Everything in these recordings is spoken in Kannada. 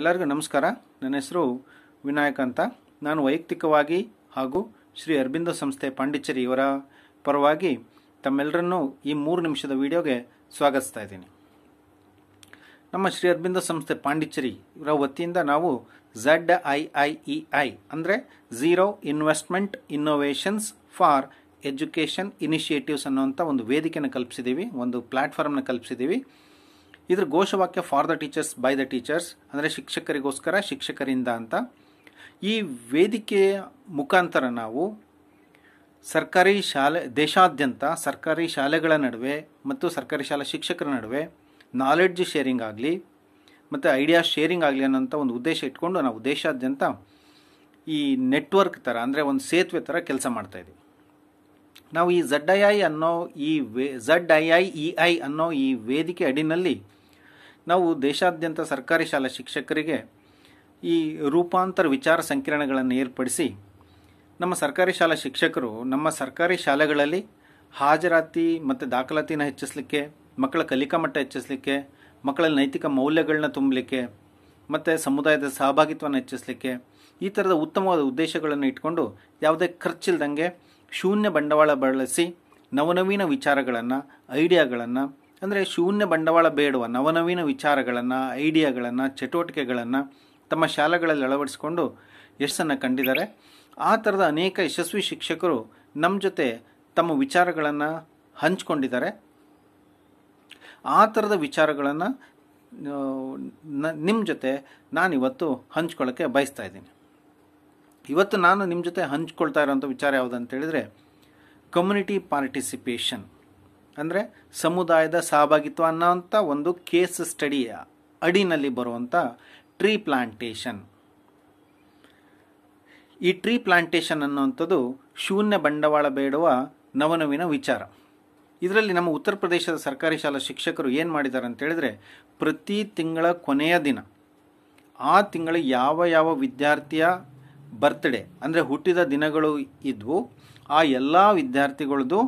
ಎಲ್ಲರಿಗೂ ನಮಸ್ಕಾರ ನನ್ನ ಹೆಸರು ವಿನಾಯಕ್ ಅಂತ ನಾನು ವೈಯಕ್ತಿಕವಾಗಿ ಹಾಗೂ ಶ್ರೀ ಅರಬಿಂದ ಸಂಸ್ಥೆ ಪಾಂಡಿಚೇರಿ ಇವರ ಪರವಾಗಿ ತಮ್ಮೆಲ್ಲರನ್ನೂ ಈ ಮೂರು ನಿಮಿಷದ ವಿಡಿಯೋಗೆ ಸ್ವಾಗತಿಸ್ತಾ ಇದ್ದೀನಿ ನಮ್ಮ ಶ್ರೀ ಅರಬಿಂದ ಸಂಸ್ಥೆ ಪಾಂಡಿಚೇರಿ ಇವರ ವತಿಯಿಂದ ನಾವು Z I I E I ಅಂದರೆ zero investment innovations for education initiatives ಅನ್ನೋಂಥ ಒಂದು ವೇದಿಕೆಯನ್ನು ಕಲ್ಪಿಸಿದ್ದೀವಿ ಒಂದು ಪ್ಲ್ಯಾಟ್ಫಾರ್ಮ್ನ ಕಲ್ಪಿಸಿದ್ದೀವಿ ಇದ್ರ ಘೋಷವಾಕ್ಯ for the teachers by the teachers ಅಂದರೆ ಶಿಕ್ಷಕರಿಗೋಸ್ಕರ ಶಿಕ್ಷಕರಿಂದ ಅಂತ ಈ ವೇದಿಕೆಯ ಮುಖಾಂತರ ನಾವು ಸರ್ಕಾರಿ ಶಾಲೆ ದೇಶಾದ್ಯಂತ ಸರ್ಕಾರಿ ಶಾಲೆಗಳ ನಡುವೆ ಮತ್ತು ಸರ್ಕಾರಿ ಶಾಲಾ ಶಿಕ್ಷಕರ ನಡುವೆ ನಾಲೆಡ್ಜ್ ಶೇರಿಂಗ್ ಆಗಲಿ ಮತ್ತು ಐಡಿಯಾ ಶೇರಿಂಗ್ ಆಗಲಿ ಅನ್ನೋಂಥ ಒಂದು ಉದ್ದೇಶ ಇಟ್ಕೊಂಡು ನಾವು ದೇಶಾದ್ಯಂತ ಈ ನೆಟ್ವರ್ಕ್ ಥರ ಅಂದರೆ ಒಂದು ಸೇತುವೆ ಥರ ಕೆಲಸ ಮಾಡ್ತಾಯಿದ್ದೀವಿ ನಾವು ಈ ಝಡ್ ಐ ಐ ಅನ್ನೋ ಈ ವೇ Z I I E I ಅನ್ನೋ ಈ ವೇದಿಕೆ ಅಡಿನಲ್ಲಿ ನಾವು ದೇಶಾದ್ಯಂತ ಸರ್ಕಾರಿ ಶಾಲಾ ಶಿಕ್ಷಕರಿಗೆ ಈ ರೂಪಾಂತರ ವಿಚಾರ ಸಂಕಿರಣಗಳನ್ನು ಏರ್ಪಡಿಸಿ ನಮ್ಮ ಸರ್ಕಾರಿ ಶಾಲಾ ಶಿಕ್ಷಕರು ನಮ್ಮ ಸರ್ಕಾರಿ ಶಾಲೆಗಳಲ್ಲಿ ಹಾಜರಾತಿ ಮತ್ತು ದಾಖಲಾತಿನ ಹೆಚ್ಚಿಸಲಿಕ್ಕೆ ಮಕ್ಕಳ ಕಲಿಕಾ ಮಟ್ಟ ಹೆಚ್ಚಿಸಲಿಕ್ಕೆ ಮಕ್ಕಳ ನೈತಿಕ ಮೌಲ್ಯಗಳನ್ನ ತುಂಬಲಿಕ್ಕೆ ಮತ್ತು ಸಮುದಾಯದ ಸಹಭಾಗಿತ್ವವನ್ನು ಹೆಚ್ಚಿಸಲಿಕ್ಕೆ ಈ ಥರದ ಉತ್ತಮವಾದ ಉದ್ದೇಶಗಳನ್ನು ಇಟ್ಕೊಂಡು ಯಾವುದೇ ಖರ್ಚಿಲ್ದಂಗೆ ಶೂನ್ಯ ಬಂಡವಾಳ ಬಳಸಿ ನವನವೀನ ವಿಚಾರಗಳನ್ನು ಐಡಿಯಾಗಳನ್ನು ಅಂದರೆ ಶೂನ್ಯ ಬಂಡವಾಳ ಬೇಡುವ ನವನವೀನ ವಿಚಾರಗಳನ್ನು ಐಡಿಯಾಗಳನ್ನು ಚಟುವಟಿಕೆಗಳನ್ನು ತಮ್ಮ ಶಾಲೆಗಳಲ್ಲಿ ಅಳವಡಿಸಿಕೊಂಡು ಯಶಸ್ಸನ್ನು ಕಂಡಿದ್ದಾರೆ ಆ ಥರದ ಅನೇಕ ಯಶಸ್ವಿ ಶಿಕ್ಷಕರು ನಮ್ಮ ಜೊತೆ ತಮ್ಮ ವಿಚಾರಗಳನ್ನು ಹಂಚಿಕೊಂಡಿದ್ದಾರೆ ಆ ಥರದ ವಿಚಾರಗಳನ್ನು ನಿಮ್ಮ ಜೊತೆ ನಾನಿವತ್ತು ಹಂಚ್ಕೊಳ್ಳೋಕ್ಕೆ ಬಯಸ್ತಾ ಇದ್ದೀನಿ ಇವತ್ತು ನಾನು ನಿಮ್ಮ ಜೊತೆ ಹಂಚ್ಕೊಳ್ತಾ ಇರೋಂಥ ವಿಚಾರ ಯಾವುದು ಅಂತೇಳಿದರೆ ಕಮ್ಯುನಿಟಿ ಪಾರ್ಟಿಸಿಪೇಷನ್ ಅಂದರೆ ಸಮುದಾಯದ ಸಹಭಾಗಿತ್ವ ಅನ್ನೋಂಥ ಒಂದು ಕೇಸ್ ಸ್ಟಡಿಯ ಅಡಿನಲ್ಲಿ ಬರುವಂಥ ಟ್ರೀ ಪ್ಲಾಂಟೇಷನ್ ಈ ಟ್ರೀ ಪ್ಲಾಂಟೇಶನ್ ಅನ್ನುವಂಥದ್ದು ಶೂನ್ಯ ಬಂಡವಾಳ ಬೇಡುವ ನವನವಿನ ವಿಚಾರ ಇದರಲ್ಲಿ ನಮ್ಮ ಉತ್ತರ ಪ್ರದೇಶದ ಸರ್ಕಾರಿ ಶಾಲಾ ಶಿಕ್ಷಕರು ಏನು ಮಾಡಿದ್ದಾರೆ ಅಂತೇಳಿದರೆ ಪ್ರತಿ ತಿಂಗಳ ಕೊನೆಯ ದಿನ ಆ ತಿಂಗಳ ಯಾವ ಯಾವ ವಿದ್ಯಾರ್ಥಿಯ ಬರ್ತ್ಡೇ ಅಂದರೆ ಹುಟ್ಟಿದ ದಿನಗಳು ಇದ್ವು ಆ ಎಲ್ಲ ವಿದ್ಯಾರ್ಥಿಗಳದ್ದು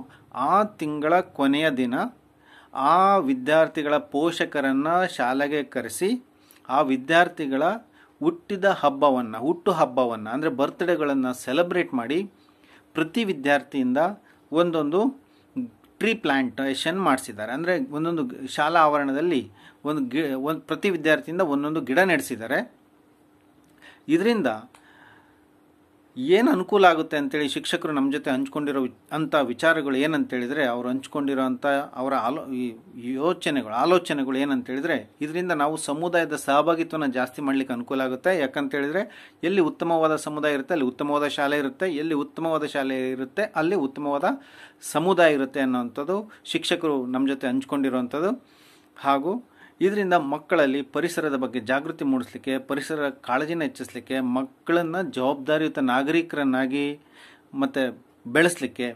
ಆ ತಿಂಗಳ ಕೊನೆಯ ದಿನ ಆ ವಿದ್ಯಾರ್ಥಿಗಳ ಪೋಷಕರನ್ನು ಶಾಲೆಗೆ ಕರೆಸಿ ಆ ವಿದ್ಯಾರ್ಥಿಗಳ ಹುಟ್ಟಿದ ಹಬ್ಬವನ್ನು ಹುಟ್ಟು ಹಬ್ಬವನ್ನು ಅಂದರೆ ಬರ್ತ್ಡೇಗಳನ್ನು ಸೆಲೆಬ್ರೇಟ್ ಮಾಡಿ ಪ್ರತಿ ವಿದ್ಯಾರ್ಥಿಯಿಂದ ಒಂದೊಂದು ಟ್ರೀ ಪ್ಲ್ಯಾಂಟೇಷನ್ ಮಾಡಿಸಿದ್ದಾರೆ ಅಂದರೆ ಒಂದೊಂದು ಶಾಲಾ ಆವರಣದಲ್ಲಿ ಒಂದು ಗಿ ಒಂದು ಪ್ರತಿ ವಿದ್ಯಾರ್ಥಿಯಿಂದ ಒಂದೊಂದು ಗಿಡ ನಡೆಸಿದ್ದಾರೆ ಇದರಿಂದ ಏನು ಅನುಕೂಲ ಆಗುತ್ತೆ ಅಂತೇಳಿ ಶಿಕ್ಷಕರು ನಮ್ಮ ಜೊತೆ ಹಂಚ್ಕೊಂಡಿರೋ ಅಂಥ ವಿಚಾರಗಳು ಏನಂತೇಳಿದರೆ ಅವರು ಹಂಚ್ಕೊಂಡಿರೋ ಅಂಥ ಅವರ ಆಲೋ ಈ ಯೋಚನೆಗಳು ಆಲೋಚನೆಗಳು ಏನಂತೇಳಿದರೆ ಇದರಿಂದ ನಾವು ಸಮುದಾಯದ ಸಹಭಾಗಿತ್ವನ ಜಾಸ್ತಿ ಮಾಡಲಿಕ್ಕೆ ಅನುಕೂಲ ಆಗುತ್ತೆ ಯಾಕಂತೇಳಿದರೆ ಎಲ್ಲಿ ಉತ್ತಮವಾದ ಸಮುದಾಯ ಇರುತ್ತೆ ಅಲ್ಲಿ ಉತ್ತಮವಾದ ಶಾಲೆ ಇರುತ್ತೆ ಎಲ್ಲಿ ಉತ್ತಮವಾದ ಶಾಲೆ ಇರುತ್ತೆ ಅಲ್ಲಿ ಉತ್ತಮವಾದ ಸಮುದಾಯ ಇರುತ್ತೆ ಅನ್ನೋವಂಥದ್ದು ಶಿಕ್ಷಕರು ನಮ್ಮ ಜೊತೆ ಹಂಚ್ಕೊಂಡಿರೋವಂಥದ್ದು ಹಾಗೂ ಇದರಿಂದ ಮಕ್ಕಳಲ್ಲಿ ಪರಿಸರದ ಬಗ್ಗೆ ಜಾಗೃತಿ ಮೂಡಿಸಲಿಕ್ಕೆ ಪರಿಸರ ಕಾಳಜಿನ ಹೆಚ್ಚಿಸಲಿಕ್ಕೆ ಮಕ್ಕಳನ್ನು ಜವಾಬ್ದಾರಿಯುತ ನಾಗರಿಕರನ್ನಾಗಿ ಮತ್ತೆ ಬೆಳೆಸಲಿಕ್ಕೆ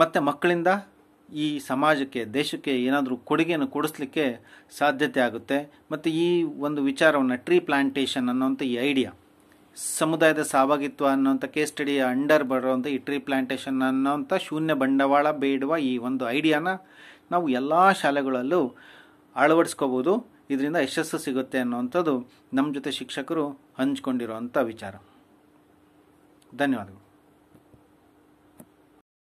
ಮತ್ತು ಮಕ್ಕಳಿಂದ ಈ ಸಮಾಜಕ್ಕೆ ದೇಶಕ್ಕೆ ಏನಾದರೂ ಕೊಡುಗೆಯನ್ನು ಕೊಡಿಸ್ಲಿಕ್ಕೆ ಸಾಧ್ಯತೆ ಆಗುತ್ತೆ ಮತ್ತು ಈ ಒಂದು ವಿಚಾರವನ್ನು ಟ್ರೀ ಪ್ಲಾಂಟೇಷನ್ ಅನ್ನೋಂಥ ಈ ಐಡಿಯಾ ಸಮುದಾಯದ ಸಹಭಾಗಿತ್ವ ಅನ್ನೋಂಥ ಕೇಸ್ ಸ್ಟಡಿಯ ಅಂಡರ್ ಬರುವಂಥ ಈ ಟ್ರೀ ಪ್ಲಾಂಟೇಷನ್ ಅನ್ನೋಂಥ ಶೂನ್ಯ ಬಂಡವಾಳ ಬೇಡುವ ಈ ಒಂದು ಐಡಿಯಾನ ನಾವು ಎಲ್ಲ ಶಾಲೆಗಳಲ್ಲೂ ಅಳವಡಿಸ್ಕೋಬೋದು ಇದರಿಂದ ಯಶಸ್ಸು ಸಿಗುತ್ತೆ ಅನ್ನುವಂಥದ್ದು ನಮ್ಮ ಜೊತೆ ಶಿಕ್ಷಕರು ಹಂಚ್ಕೊಂಡಿರೋವಂಥ ವಿಚಾರ ಧನ್ಯವಾದಗಳು